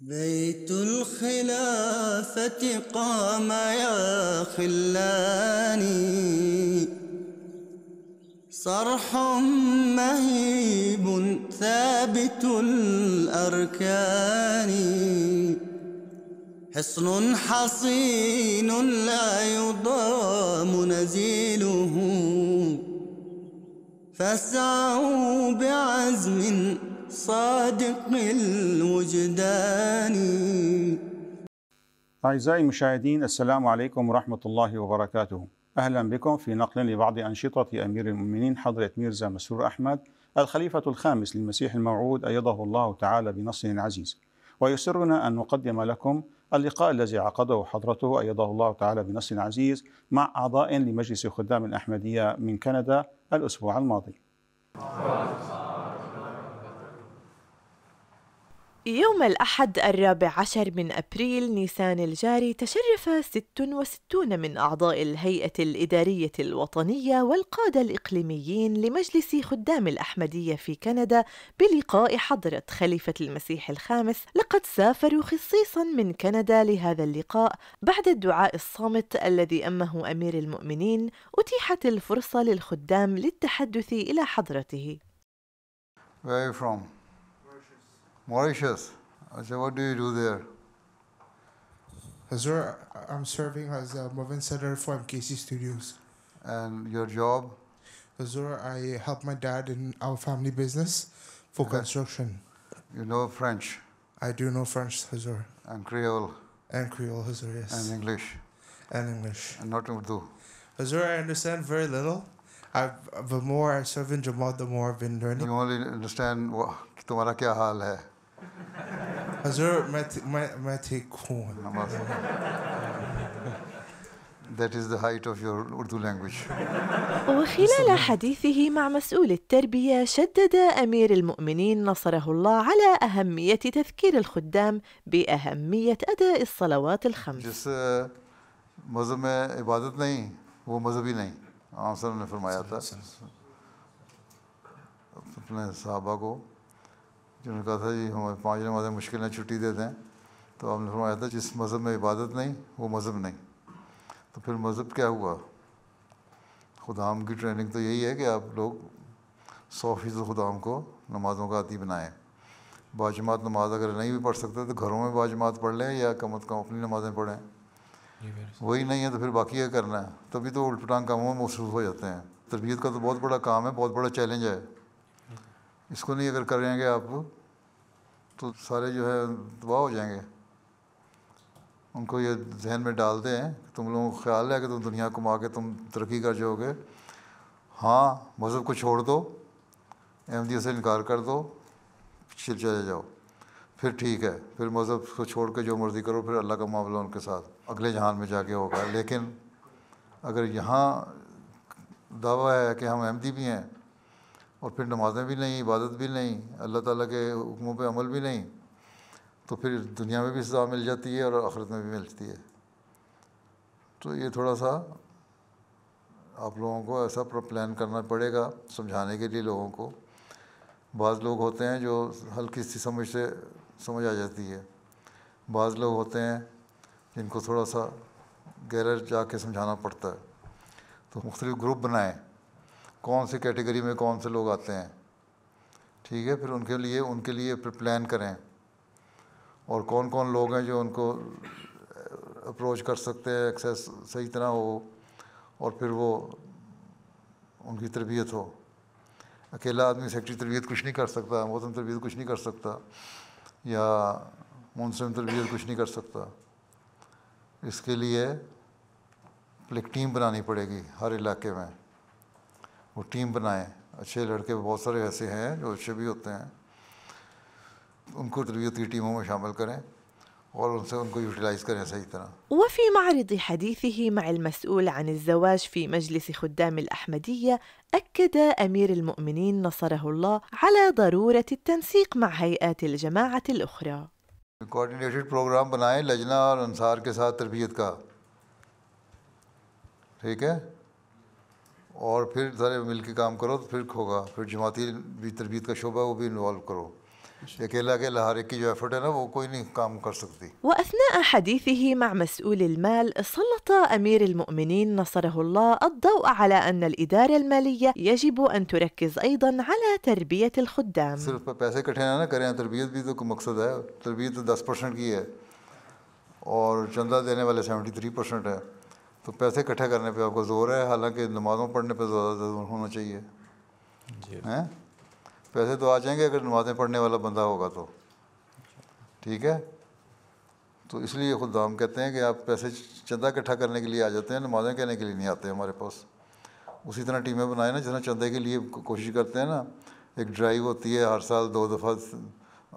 بيت الخلافة قام يا خلاني صرح مهيب ثابت الأركان حصن حصين لا يضام نزيله فاسعوا بعزم صادق الوجدان أعزائي المشاهدين السلام عليكم ورحمة الله وبركاته أهلا بكم في نقل لبعض أنشطة أمير المؤمنين حضرة ميرزا مسرور أحمد الخليفة الخامس للمسيح الموعود أيده الله تعالى بنصر عزيز ويسرنا أن نقدم لكم اللقاء الذي عقده حضرته أيده الله تعالى بنصر عزيز مع أعضاء لمجلس خدام الأحمدية من كندا الأسبوع الماضي يوم الأحد الرابع عشر من أبريل نيسان الجاري تشرف 66 من أعضاء الهيئة الإدارية الوطنية والقادة الإقليميين لمجلس خدام الأحمدية في كندا بلقاء حضرة خليفة المسيح الخامس لقد سافروا خصيصا من كندا لهذا اللقاء بعد الدعاء الصامت الذي أمه أمير المؤمنين أتيحت الفرصة للخدام للتحدث إلى حضرته Where are you from? Mauritius. I said, what do you do there? Azur, I'm serving as a moving setter for MKC Studios. And your job? Azur, I help my dad in our family business for okay. construction. You know French? I do know French, Azur. And Creole? And Creole, Azur, yes. And English? And English. And not Urdu? Azur, I understand very little. I've, the more I serve in Jamal, the more I've been learning. You only understand what, तुम्हारा क्या हाल है حضور ما ما تكون That is the height of your Urdu language. وخلال حديثه مع مسؤول التربية شدد أمير المؤمنين نصره الله على أهمية تذكير الخدام بأهمية أداء الصلوات الخمس. جس آه، مذہب میں عبادت نہیں وہ مذہبی نہیں آمسلم نے فرمایا تھا اپنے صحابہ کو جنہوں انہوں نے کہا تھا جی ہمیں پانچ نمازیں ہیں چھٹی دیتے ہیں تو آپ نے فرمایا تھا جس مذہب میں عبادت نہیں وہ مذہب نہیں تو پھر مذہب کیا ہوا خدام کی ٹریننگ تو یہی ہے کہ آپ لوگ سو فیصد خدام کو نمازوں کا عتی بنائیں باجماعت نماز اگر نہیں بھی پڑھ سکتے تو گھروں میں باجماعت پڑھ لیں یا کم از کم اپنی نمازیں پڑھیں جی، وہی نہیں ہے تو پھر باقی یہ کرنا ہے تبھی تو الٹ پٹانگ کاموں میں محسوس ہو جاتے ہیں تربیت کا تو بہت بڑا کام ہے بہت بڑا چیلنج ہے اس کو نہیں اگر کریں گے آپ تو سارے جو ہے تباہ ہو جائیں گے ان کو یہ ذہن میں ڈالتے ہیں تم لوگوں کو خیال ہے کہ تم دنیا کما کے تم ترقی کر جاؤ گے ہاں مذہب کو چھوڑ دو احمدیوں سے انکار کر دو چل چلے جاؤ پھر ٹھیک ہے پھر مذہب کو چھوڑ کے جو مرضی کرو پھر اللہ کا معاملہ ان کے ساتھ اگلے جہان میں جا کے ہوگا لیکن اگر یہاں دعویٰ ہے کہ ہم احمدی بھی ہیں اور پھر نمازیں بھی نہیں عبادت بھی نہیں اللہ تعالیٰ کے حکموں پہ عمل بھی نہیں تو پھر دنیا میں بھی سزا مل جاتی ہے اور آخرت میں بھی ملتی ہے تو یہ تھوڑا سا آپ لوگوں کو ایسا پلان کرنا پڑے گا سمجھانے کے لیے لوگوں کو بعض لوگ ہوتے ہیں جو ہلکی سی سمجھ سے سمجھ آ جاتی ہے بعض لوگ ہوتے ہیں جن کو تھوڑا سا گہرا جا کے سمجھانا پڑتا ہے تو مختلف گروپ بنائیں کون سی کیٹیگری میں کون سے لوگ آتے ہیں ٹھیک ہے پھر ان کے لیے ان کے لیے پھر پلان کریں اور کون کون لوگ ہیں جو ان کو اپروچ کر سکتے ہیں ایکسیس صحیح طرح ہو اور پھر وہ ان کی تربیت ہو اکیلا آدمی سیکٹری تربیت کچھ نہیں کر سکتا موسم تربیت کچھ نہیں کر سکتا یا منسم تربیت کچھ نہیں کر سکتا اس کے لیے پلک ٹیم بنانی پڑے گی ہر علاقے میں वो टीम बनाएं अच्छे लड़के बहुत सारे ऐसे हैं जो अच्छे भी होते हैं उनको تربية की टीमों में शामिल करें وفي معرض حديثه مع المسؤول عن الزواج في مجلس خدام الأحمدية أكد أمير المؤمنين نصره الله على ضرورة التنسيق مع هيئات الجماعة الأخرى और फिर सारे मिल के काम करो तो फिर होगा फिर जमाती भी तरबियत का शोबा वो भी इन्वॉल्व करो أكيلا أكيلا وأثناء حديثه مع مسؤول المال سلط أمير المؤمنين نصره الله الضوء على أن الإدارة المالية يجب أن تركز أيضا على تربية الخدام صرف پیسے کٹھے نہ کریں تربیت بھی تو مقصد ہے تربیت 10% کی ہے اور چندہ دینے والے 73% ہے تو پیسے اکٹھے کرنے پہ آپ کو زور ہے حالانکہ نمازوں پڑھنے پہ زیادہ زور ہونا چاہیے جی پیسے تو آ جائیں گے اگر نمازیں پڑھنے والا بندہ ہوگا تو ٹھیک ہے تو اس لیے خود دام کہتے ہیں کہ آپ پیسے چندہ اکٹھا کرنے کے لیے آ جاتے ہیں نمازیں کہنے کے لیے نہیں آتے ہمارے پاس اسی طرح ٹیمیں بنائیں نا جس طرح چندے کے لیے کوشش کرتے ہیں نا ایک ڈرائیو ہوتی ہے ہر سال دو دفعہ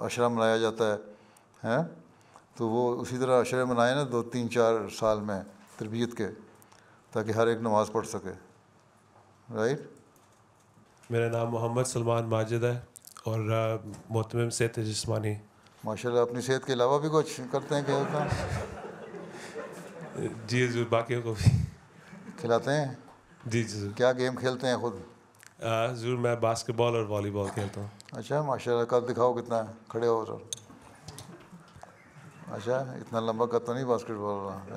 اشرا منایا جاتا ہے ہیں تو وہ اسی طرح اشرے منائے نا دو تین چار سال میں تربیت کے تاکہ ہر ایک نماز پڑھ سکے رائٹ میرا نام محمد سلمان ماجد ہے اور محتمم صحت جسمانی ماشاء اللہ اپنی صحت کے علاوہ بھی کچھ کرتے ہیں کہ جی حضور باقیوں کو بھی کھلاتے ہیں جی جی, جی۔ کیا گیم کھیلتے ہیں خود ضرور میں باسکٹ بال اور والی بال کھیلتا ہوں اچھا ماشاء اللہ کب دکھاؤ کتنا کھڑے ہو سر اچھا اتنا لمبا تو نہیں باسکٹ بال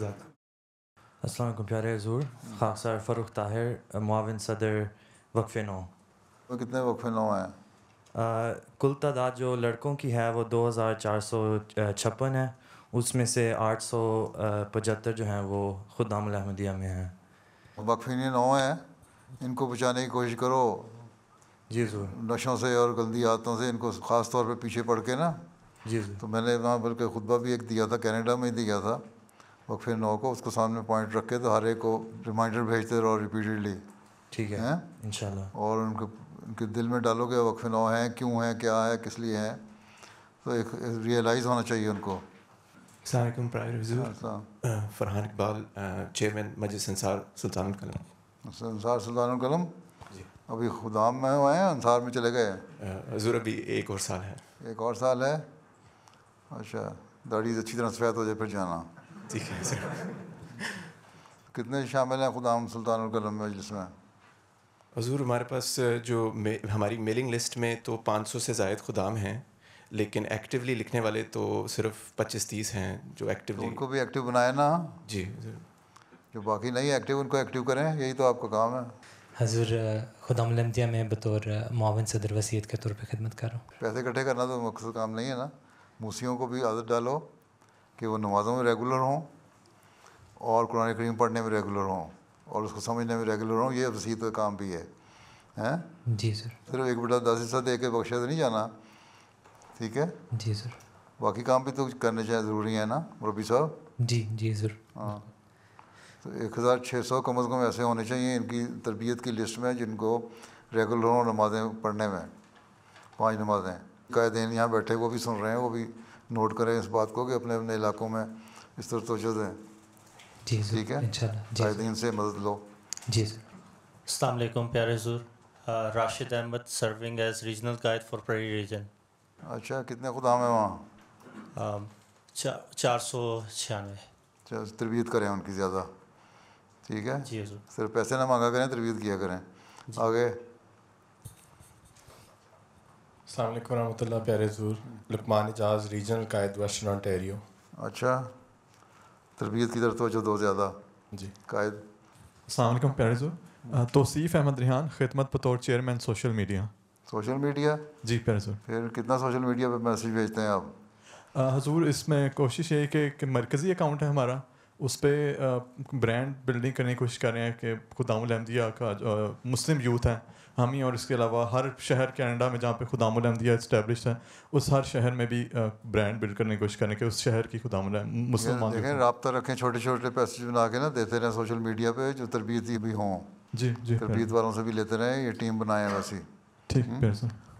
السلام علیکم پیارے حضور خان سر فروخ طاہر معاون صدر وقف نو کتنے وقف نو ہیں کل تعداد جو لڑکوں کی ہے وہ دو ہزار چار سو چھپن ہے اس میں سے آٹھ سو پچہتر جو ہیں وہ خود نام الحمدیہ میں ہیں وقفین نو ہیں ان کو بچانے کی کوشش کرو جی ضرور نشوں سے اور گندی عادتوں سے ان کو خاص طور پہ پیچھے پڑ کے نا جی،, جی تو میں نے وہاں بلکہ خطبہ بھی ایک دیا تھا کینیڈا میں ہی دیا تھا وقف نو کو اس کو سامنے پوائنٹ رکھ کے تو ہر ایک کو ریمائنڈر بھیجتے رہو ریپیٹڈلی ریپیٹیڈلی ٹھیک ہے ان شاء اللہ اور ان کو ان کے دل میں ڈالو کہ وقف نو ہیں کیوں ہیں کیا ہے کس لیے ہیں تو ایک ریئلائز ہونا چاہیے ان کو السلام علیکم فرحان اقبال چیئرمین مجلس انصار سلطان القلم انصار سلطان القلم جی ابھی خدام میں ہوئے ہیں انصار میں چلے گئے حضور ابھی ایک اور سال ہے ایک اور سال ہے اچھا داڑھی اچھی طرح سفید ہو جائے پھر جانا ٹھیک ہے کتنے شامل ہیں خدام سلطان القلم مجلس میں حضور ہمارے پاس جو ہماری میلنگ لسٹ میں تو پانچ سو سے زائد خدام ہیں لیکن ایکٹیولی لکھنے والے تو صرف پچیس تیس ہیں جو ایکٹیولی ان کو بھی ایکٹیو بنائے نا جی جو باقی نہیں ایکٹیو ان کو ایکٹیو کریں یہی تو آپ کا کام ہے حضور خدا ملندیہ میں بطور معاون صدر وسیعت کے طور پہ خدمت کر رہا ہوں پیسے اکٹھے کرنا تو مقصد کام نہیں ہے نا موسیوں کو بھی عادت ڈالو کہ وہ نمازوں میں ریگولر ہوں اور قرآن کریم پڑھنے میں ریگولر ہوں اور اس کو سمجھنے میں ریگولر ہوں یہ رسید کا کام بھی ہے جی سر صرف ایک بیٹا داسی کے بخشے سے نہیں جانا ٹھیک ہے جی سر باقی کام بھی تو کرنے ضروری ہیں نا مربی صاحب جی جی سر ہاں تو ایک ہزار چھ سو کم از کم ایسے ہونے چاہیے ان کی تربیت کی لسٹ میں جن کو ریگولر ہوں نمازیں پڑھنے میں پانچ نمازیں یہاں بیٹھے وہ بھی سن رہے ہیں وہ بھی نوٹ کریں اس بات کو کہ اپنے اپنے علاقوں میں اس طرح توجہ دیں جی ٹھیک ہے ان جی سے مدد لو جی السلام علیکم پیارے حضور راشد احمد سرونگ ایز ریجنل ریجن اچھا کتنے خدا ہیں وہاں چار سو چھیانوے اچھا، تربیت کریں ان کی زیادہ ٹھیک ہے جی صرف پیسے نہ مانگا کریں تربیت کیا کریں جی۔ آگے السلام علیکم ورحمۃ اللہ پیارے زور لکمان اجاز ریجنل قائد ویسٹرن آنٹیریو اچھا تربیت کی طرف توجہ دو زیادہ جی قائد السلام علیکم پیارے زور توصیف احمد ریحان خدمت بطور چیئرمین سوشل میڈیا سوشل میڈیا جی پیارے زور پھر کتنا سوشل میڈیا پہ میسج بھیجتے ہیں آپ حضور اس میں کوشش یہ ہے کہ مرکزی اکاؤنٹ ہے ہمارا اس پہ برانڈ بلڈنگ کرنے کی کوشش کر رہے ہیں کہ خدام الحمدیہ کا مسلم یوتھ ہیں ہم ہی اور اس کے علاوہ ہر شہر کینیڈا میں جہاں پہ خدام الحمدیہ اسٹیبلش ہے اس ہر شہر میں بھی برانڈ بلڈ کرنے کی کوشش کریں کہ رابطہ رکھیں چھوٹے چھوٹے پیسے بنا کے نا دیتے رہیں سوشل میڈیا پہ جو تربیتی بھی ہوں جی جی تربیت والوں سے بھی لیتے رہیں یہ ٹیم بنائے ویسی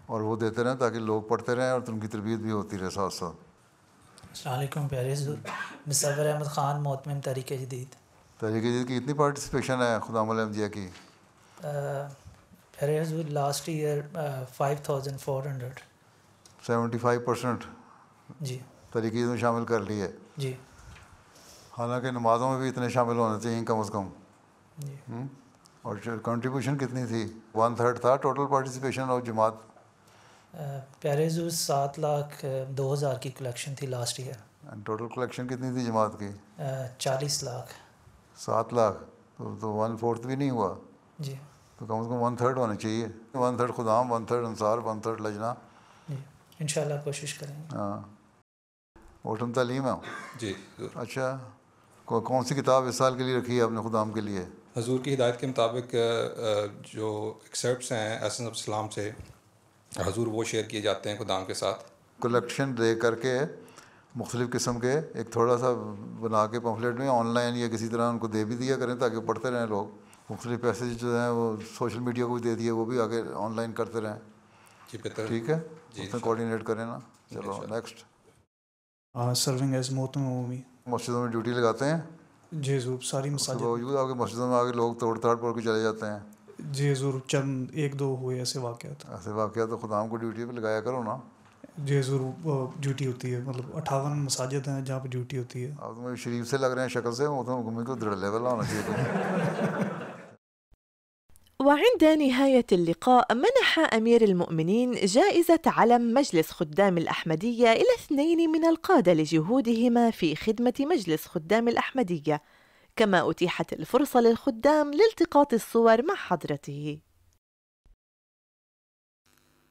اور وہ دیتے رہیں تاکہ لوگ پڑھتے رہیں اور ان کی تربیت بھی ہوتی رہے ساتھ ساتھ السلام علیکم پیارے مصور احمد خان محتمین تحریک جدید تحریک جدید کی اتنی پارٹیسپیشن ہے خدام الحمدیہ کی لاسٹ ایئر فائیو تھاؤزینڈ فور ہنڈریڈ سیونٹی فائیو پرسینٹ جی طریقے کر لی ہے جی حالانکہ نمازوں میں بھی اتنے شامل ہونے چاہئیں کم از کم جی۔ اور کنٹریبیوشن کتنی تھی ون تھرڈ تھا ٹوٹل پارٹیسپیشن اور جماعت سات لاکھ دو ہزار کی کلیکشن تھی لاسٹ ایئر ٹوٹل کلیکشن کتنی تھی جماعت کی چالیس لاکھ سات لاکھ تو ون فورتھ بھی نہیں ہوا جی تو کم از کم ون تھرڈ ہونے چاہیے ون تھرڈ خدام ون تھرڈ انصار ون تھرڈ لجنا جی، ان شاء اللہ کوشش کریں ہاں اوٹم تعلیم ہے جی اچھا کون سی کتاب اس سال کے لیے رکھی ہے آپ نے خدام کے لیے حضور کی ہدایت کے مطابق جو ایکسیپٹس ہیں احسن السلام سے حضور وہ شیئر کیے جاتے ہیں خدام کے ساتھ کلیکشن دے کر کے مختلف قسم کے ایک تھوڑا سا بنا کے پمفلیٹ میں آن لائن یا کسی طرح ان کو دے بھی دیا کریں تاکہ پڑھتے رہیں لوگ مختلف پیسے جو ہیں وہ سوشل میڈیا کو بھی دے دیے وہ بھی آگے آن لائن کرتے رہیں ٹھیک ہے جی، اس میں کوآڈینیٹ کریں نا چلو نیکسٹ سرونگ ایز محتم عمومی مسجدوں میں ڈیوٹی لگاتے ہیں جی حضور ساری مساجد باوجود آپ کے مسجدوں میں آگے لوگ توڑ تھاڑ پڑ کے چلے جاتے ہیں جی حضور چند ایک دو ہوئے ایسے واقعات ایسے واقعات تو خدا کو ڈیوٹی پہ لگایا کرو نا جی حضور ڈیوٹی ہوتی ہے مطلب اٹھاون مساجد ہیں جہاں پہ ڈیوٹی ہوتی ہے آپ تو شریف سے لگ رہے ہیں شکل سے محتم عمومی کو دھڑ لیول ہونا چاہیے وعند نهاية اللقاء منح أمير المؤمنين جائزة علم مجلس خدام الأحمدية إلى اثنين من القادة لجهودهما في خدمة مجلس خدام الأحمدية كما أتيحت الفرصة للخدام لالتقاط الصور مع حضرته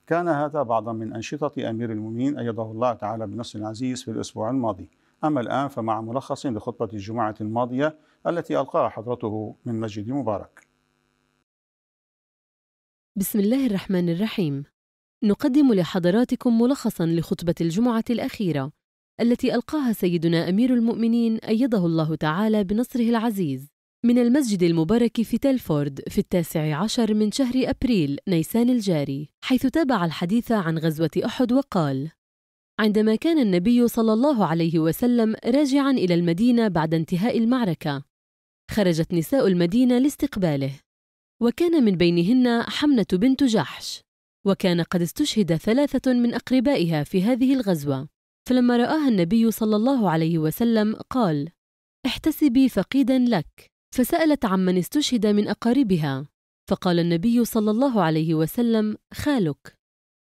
كان هذا بعضا من أنشطة أمير المؤمنين أيده الله تعالى بنصر عزيز في الأسبوع الماضي أما الآن فمع ملخص لخطبة الجمعة الماضية التي ألقاها حضرته من مسجد مبارك بسم الله الرحمن الرحيم نقدم لحضراتكم ملخصا لخطبة الجمعة الأخيرة التي ألقاها سيدنا أمير المؤمنين أيده الله تعالى بنصره العزيز من المسجد المبارك في تلفورد في التاسع عشر من شهر أبريل نيسان الجاري حيث تابع الحديث عن غزوة أحد وقال عندما كان النبي صلى الله عليه وسلم راجعا إلى المدينة بعد انتهاء المعركة خرجت نساء المدينة لاستقباله وكان من بينهن حمنة بنت جحش وكان قد استشهد ثلاثة من أقربائها في هذه الغزوة فلما رآها النبي صلى الله عليه وسلم قال احتسبي فقيدا لك فسألت عمن استشهد من أقاربها فقال النبي صلى الله عليه وسلم خالك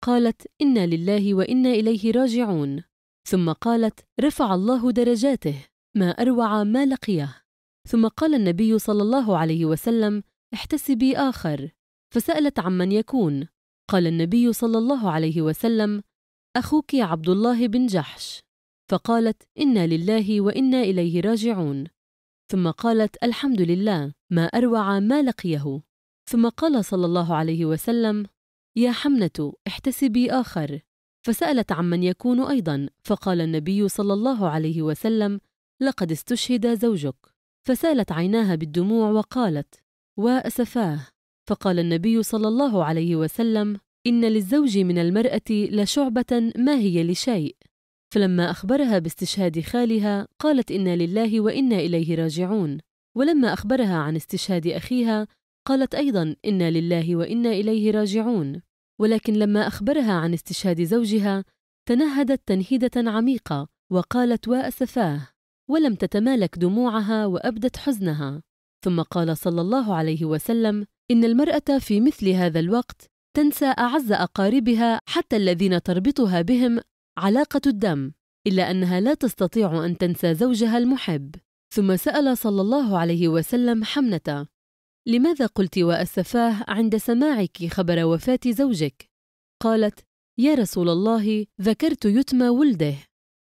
قالت إنا لله وإنا إليه راجعون ثم قالت رفع الله درجاته ما أروع ما لقيه ثم قال النبي صلى الله عليه وسلم احتسبي آخر فسألت عمن يكون قال النبي صلى الله عليه وسلم أخوك عبد الله بن جحش فقالت إنا لله وإنا إليه راجعون ثم قالت الحمد لله ما أروع ما لقيه ثم قال صلى الله عليه وسلم يا حمنة احتسبي آخر فسألت عمن يكون أيضا فقال النبي صلى الله عليه وسلم لقد استشهد زوجك فسالت عيناها بالدموع وقالت وأسفاه فقال النبي صلى الله عليه وسلم إن للزوج من المرأة لشعبة ما هي لشيء فلما أخبرها باستشهاد خالها قالت إنا لله وإنا إليه راجعون ولما أخبرها عن استشهاد أخيها قالت أيضا إنا لله وإنا إليه راجعون ولكن لما أخبرها عن استشهاد زوجها تنهدت تنهيدة عميقة وقالت وأسفاه ولم تتمالك دموعها وأبدت حزنها ثم قال صلى الله عليه وسلم ان المراه في مثل هذا الوقت تنسى اعز اقاربها حتى الذين تربطها بهم علاقه الدم الا انها لا تستطيع ان تنسى زوجها المحب ثم سال صلى الله عليه وسلم حمنه لماذا قلت واسفاه عند سماعك خبر وفاه زوجك قالت يا رسول الله ذكرت يتمى ولده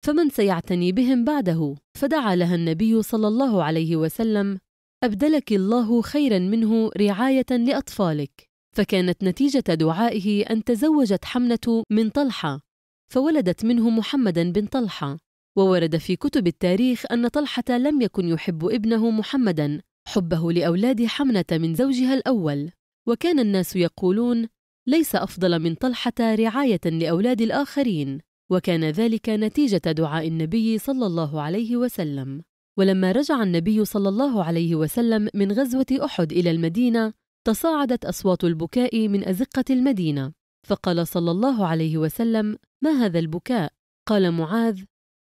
فمن سيعتني بهم بعده فدعا لها النبي صلى الله عليه وسلم أبدلك الله خيرا منه رعاية لأطفالك فكانت نتيجة دعائه أن تزوجت حمنة من طلحة فولدت منه محمدا بن طلحة وورد في كتب التاريخ أن طلحة لم يكن يحب ابنه محمدا حبه لأولاد حمنة من زوجها الأول وكان الناس يقولون ليس أفضل من طلحة رعاية لأولاد الآخرين وكان ذلك نتيجة دعاء النبي صلى الله عليه وسلم ولما رجع النبي صلى الله عليه وسلم من غزوة أحد إلى المدينة تصاعدت أصوات البكاء من أزقة المدينة فقال صلى الله عليه وسلم ما هذا البكاء؟ قال معاذ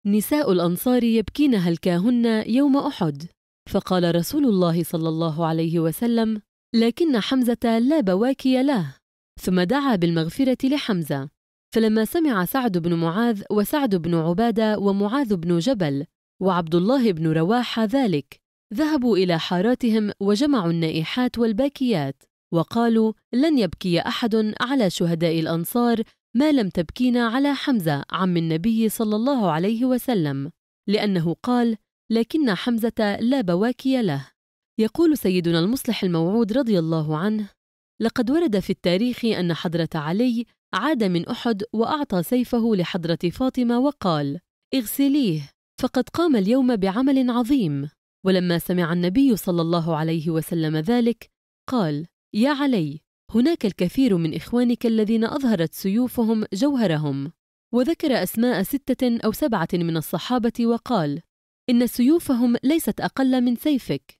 نساء الأنصار يبكين هلكاهن يوم أحد فقال رسول الله صلى الله عليه وسلم لكن حمزة لا بواكي له ثم دعا بالمغفرة لحمزة فلما سمع سعد بن معاذ وسعد بن عبادة ومعاذ بن جبل وعبد الله بن رواحة ذلك ذهبوا إلى حاراتهم وجمعوا النائحات والباكيات وقالوا لن يبكي أحد على شهداء الأنصار ما لم تبكينا على حمزة عم النبي صلى الله عليه وسلم لأنه قال لكن حمزة لا بواكي له يقول سيدنا المصلح الموعود رضي الله عنه لقد ورد في التاريخ أن حضرة علي عاد من أحد وأعطى سيفه لحضرة فاطمة وقال اغسليه فقد قام اليوم بعمل عظيم ولما سمع النبي صلى الله عليه وسلم ذلك قال يا علي هناك الكثير من إخوانك الذين أظهرت سيوفهم جوهرهم وذكر أسماء ستة أو سبعة من الصحابة وقال إن سيوفهم ليست أقل من سيفك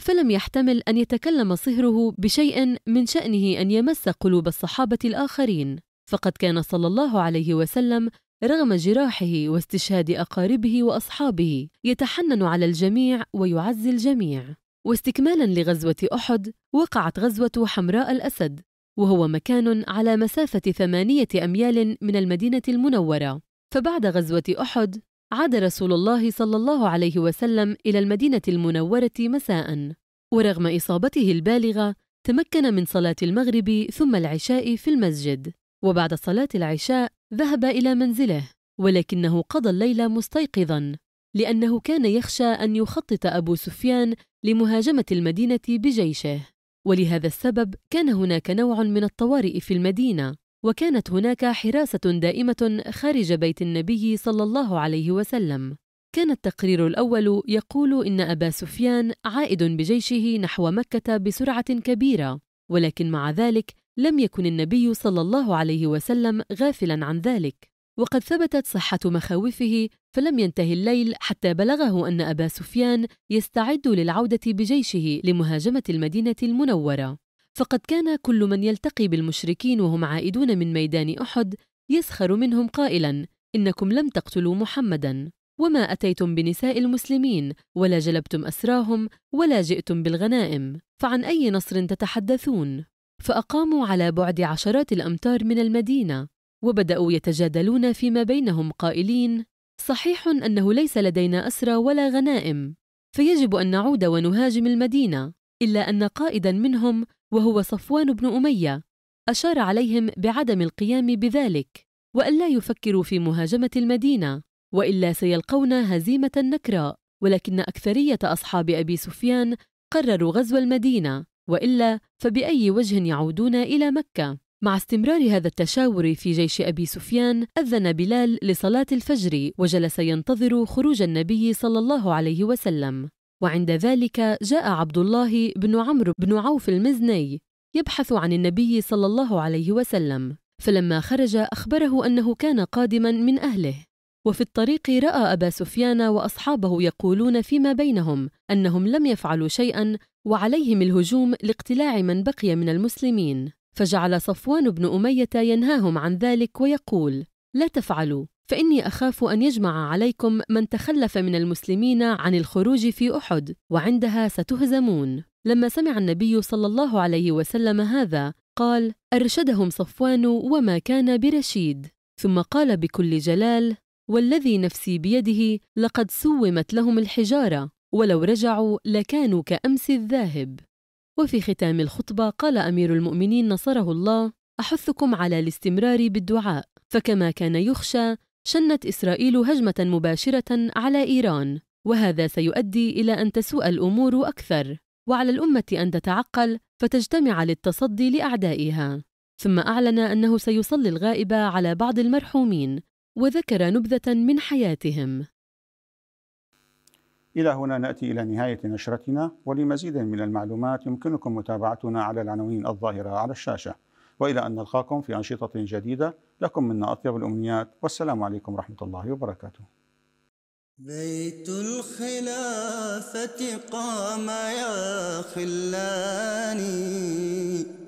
فلم يحتمل أن يتكلم صهره بشيء من شأنه أن يمس قلوب الصحابة الآخرين فقد كان صلى الله عليه وسلم رغم جراحه واستشهاد أقاربه وأصحابه يتحنن على الجميع ويعزي الجميع واستكمالا لغزوة أحد وقعت غزوة حمراء الأسد وهو مكان على مسافة ثمانية أميال من المدينة المنورة فبعد غزوة أحد عاد رسول الله صلى الله عليه وسلم إلى المدينة المنورة مساء ورغم إصابته البالغة تمكن من صلاة المغرب ثم العشاء في المسجد وبعد صلاة العشاء ذهب إلى منزله ولكنه قضى الليل مستيقظا لأنه كان يخشى أن يخطط أبو سفيان لمهاجمة المدينة بجيشه ولهذا السبب كان هناك نوع من الطوارئ في المدينة وكانت هناك حراسة دائمة خارج بيت النبي صلى الله عليه وسلم كان التقرير الأول يقول إن أبا سفيان عائد بجيشه نحو مكة بسرعة كبيرة ولكن مع ذلك لم يكن النبي صلى الله عليه وسلم غافلا عن ذلك وقد ثبتت صحة مخاوفه فلم ينتهي الليل حتى بلغه أن أبا سفيان يستعد للعودة بجيشه لمهاجمة المدينة المنورة فقد كان كل من يلتقي بالمشركين وهم عائدون من ميدان أحد يسخر منهم قائلا إنكم لم تقتلوا محمدا وما أتيتم بنساء المسلمين ولا جلبتم أسراهم ولا جئتم بالغنائم فعن أي نصر تتحدثون فأقاموا على بعد عشرات الأمتار من المدينة وبدأوا يتجادلون فيما بينهم قائلين صحيح أنه ليس لدينا أسرى ولا غنائم فيجب أن نعود ونهاجم المدينة إلا أن قائدا منهم وهو صفوان بن أمية أشار عليهم بعدم القيام بذلك وألا يفكروا في مهاجمة المدينة وإلا سيلقون هزيمة نكراء ولكن أكثرية أصحاب أبي سفيان قرروا غزو المدينة والا فباي وجه يعودون الى مكه مع استمرار هذا التشاور في جيش ابي سفيان اذن بلال لصلاه الفجر وجلس ينتظر خروج النبي صلى الله عليه وسلم وعند ذلك جاء عبد الله بن عمرو بن عوف المزني يبحث عن النبي صلى الله عليه وسلم فلما خرج اخبره انه كان قادما من اهله وفي الطريق راى ابا سفيان واصحابه يقولون فيما بينهم انهم لم يفعلوا شيئا وعليهم الهجوم لاقتلاع من بقي من المسلمين فجعل صفوان بن اميه ينهاهم عن ذلك ويقول لا تفعلوا فاني اخاف ان يجمع عليكم من تخلف من المسلمين عن الخروج في احد وعندها ستهزمون لما سمع النبي صلى الله عليه وسلم هذا قال ارشدهم صفوان وما كان برشيد ثم قال بكل جلال والذي نفسي بيده لقد سومت لهم الحجارة ولو رجعوا لكانوا كأمس الذاهب وفي ختام الخطبة قال أمير المؤمنين نصره الله أحثكم على الاستمرار بالدعاء فكما كان يخشى شنت إسرائيل هجمة مباشرة على إيران وهذا سيؤدي إلى أن تسوء الأمور أكثر وعلى الأمة أن تتعقل فتجتمع للتصدي لأعدائها ثم أعلن أنه سيصلي الغائبة على بعض المرحومين وذكر نبذة من حياتهم إلى هنا نأتي إلى نهاية نشرتنا ولمزيد من المعلومات يمكنكم متابعتنا على العناوين الظاهرة على الشاشة وإلى أن نلقاكم في أنشطة جديدة لكم منا أطيب الأمنيات والسلام عليكم ورحمة الله وبركاته بيت الخلافة قام يا خلاني